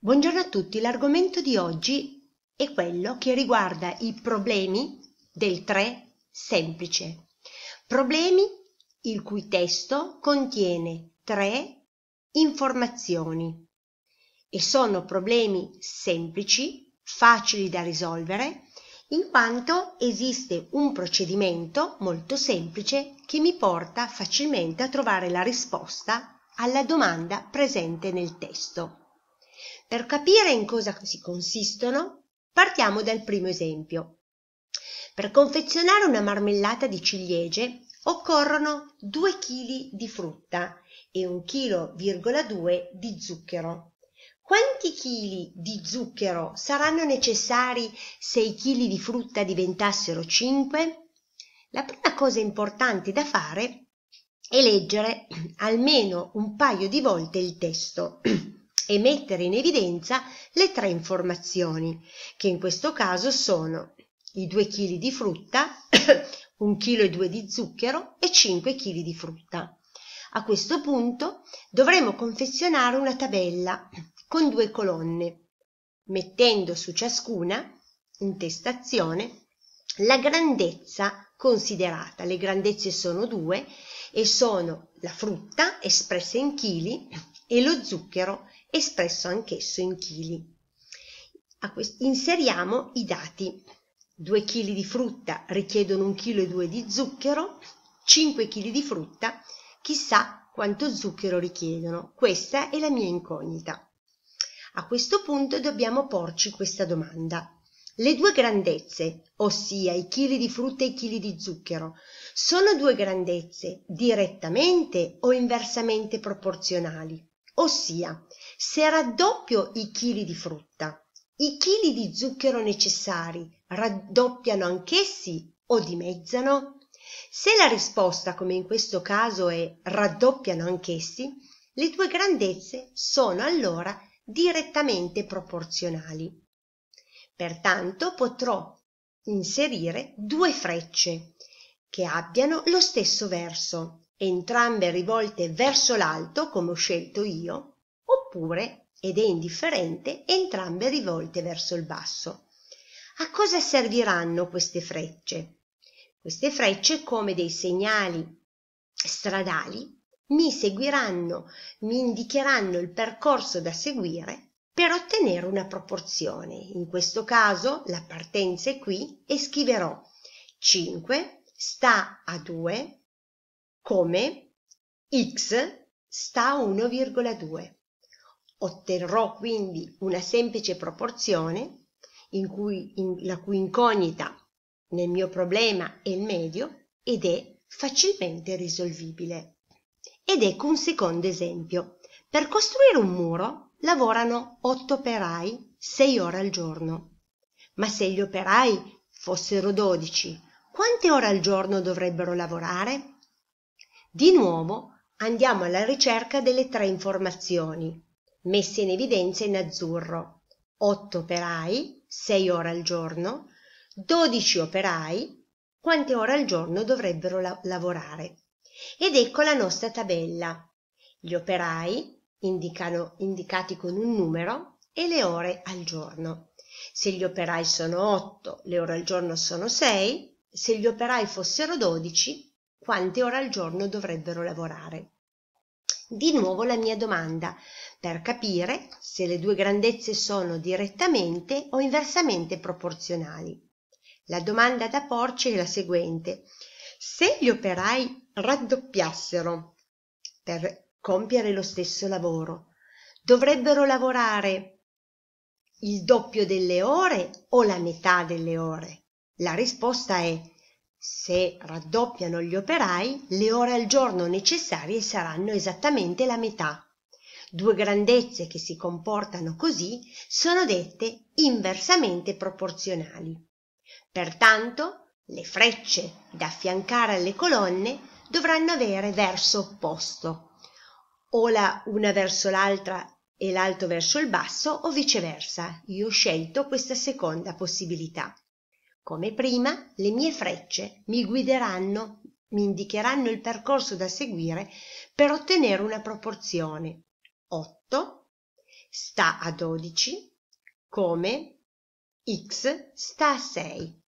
Buongiorno a tutti, l'argomento di oggi è quello che riguarda i problemi del 3 semplice. Problemi il cui testo contiene tre informazioni e sono problemi semplici, facili da risolvere, in quanto esiste un procedimento molto semplice che mi porta facilmente a trovare la risposta alla domanda presente nel testo. Per capire in cosa si consistono, partiamo dal primo esempio. Per confezionare una marmellata di ciliegie occorrono 2 kg di frutta e 1,2 kg di zucchero. Quanti chili di zucchero saranno necessari se i chili di frutta diventassero 5? La prima cosa importante da fare è leggere almeno un paio di volte il testo e mettere in evidenza le tre informazioni, che in questo caso sono i 2 kg di frutta, 1,2 kg di zucchero e 5 kg di frutta. A questo punto dovremo confezionare una tabella con due colonne, mettendo su ciascuna in testazione, la grandezza considerata. Le grandezze sono due e sono la frutta espressa in chili e lo zucchero espresso anch'esso in chili. Inseriamo i dati. 2 kg di frutta richiedono 1,2 kg di zucchero, 5 kg di frutta, chissà quanto zucchero richiedono. Questa è la mia incognita. A questo punto dobbiamo porci questa domanda. Le due grandezze, ossia i chili di frutta e i chili di zucchero, sono due grandezze direttamente o inversamente proporzionali? ossia se raddoppio i chili di frutta i chili di zucchero necessari raddoppiano anch'essi o dimezzano se la risposta come in questo caso è raddoppiano anch'essi le due grandezze sono allora direttamente proporzionali pertanto potrò inserire due frecce che abbiano lo stesso verso entrambe rivolte verso l'alto come ho scelto io, oppure, ed è indifferente, entrambe rivolte verso il basso. A cosa serviranno queste frecce? Queste frecce, come dei segnali stradali, mi seguiranno, mi indicheranno il percorso da seguire per ottenere una proporzione. In questo caso la partenza è qui e scriverò 5 sta a 2 come x sta a 1,2. Otterrò quindi una semplice proporzione in cui, in, la cui incognita nel mio problema è il medio ed è facilmente risolvibile. Ed ecco un secondo esempio. Per costruire un muro lavorano 8 operai 6 ore al giorno. Ma se gli operai fossero 12, quante ore al giorno dovrebbero lavorare? Di nuovo andiamo alla ricerca delle tre informazioni, messe in evidenza in azzurro. 8 operai, 6 ore al giorno, 12 operai, quante ore al giorno dovrebbero la lavorare. Ed ecco la nostra tabella. Gli operai indicano, indicati con un numero e le ore al giorno. Se gli operai sono 8, le ore al giorno sono 6, se gli operai fossero 12, quante ore al giorno dovrebbero lavorare. Di nuovo la mia domanda, per capire se le due grandezze sono direttamente o inversamente proporzionali. La domanda da porci è la seguente. Se gli operai raddoppiassero per compiere lo stesso lavoro, dovrebbero lavorare il doppio delle ore o la metà delle ore? La risposta è se raddoppiano gli operai, le ore al giorno necessarie saranno esattamente la metà. Due grandezze che si comportano così sono dette inversamente proporzionali. Pertanto, le frecce da affiancare alle colonne dovranno avere verso opposto, o la una verso l'altra e l'alto verso il basso o viceversa. Io ho scelto questa seconda possibilità come prima le mie frecce mi guideranno mi indicheranno il percorso da seguire per ottenere una proporzione 8 sta a 12 come x sta a 6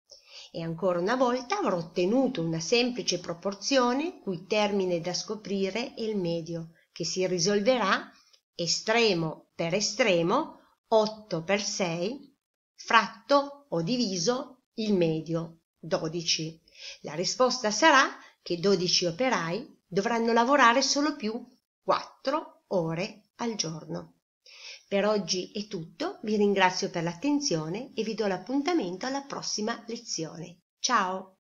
e ancora una volta avrò ottenuto una semplice proporzione cui termine da scoprire è il medio che si risolverà estremo per estremo 8 per 6 fratto o diviso il medio 12. La risposta sarà che 12 operai dovranno lavorare solo più 4 ore al giorno. Per oggi è tutto, vi ringrazio per l'attenzione e vi do l'appuntamento alla prossima lezione. Ciao!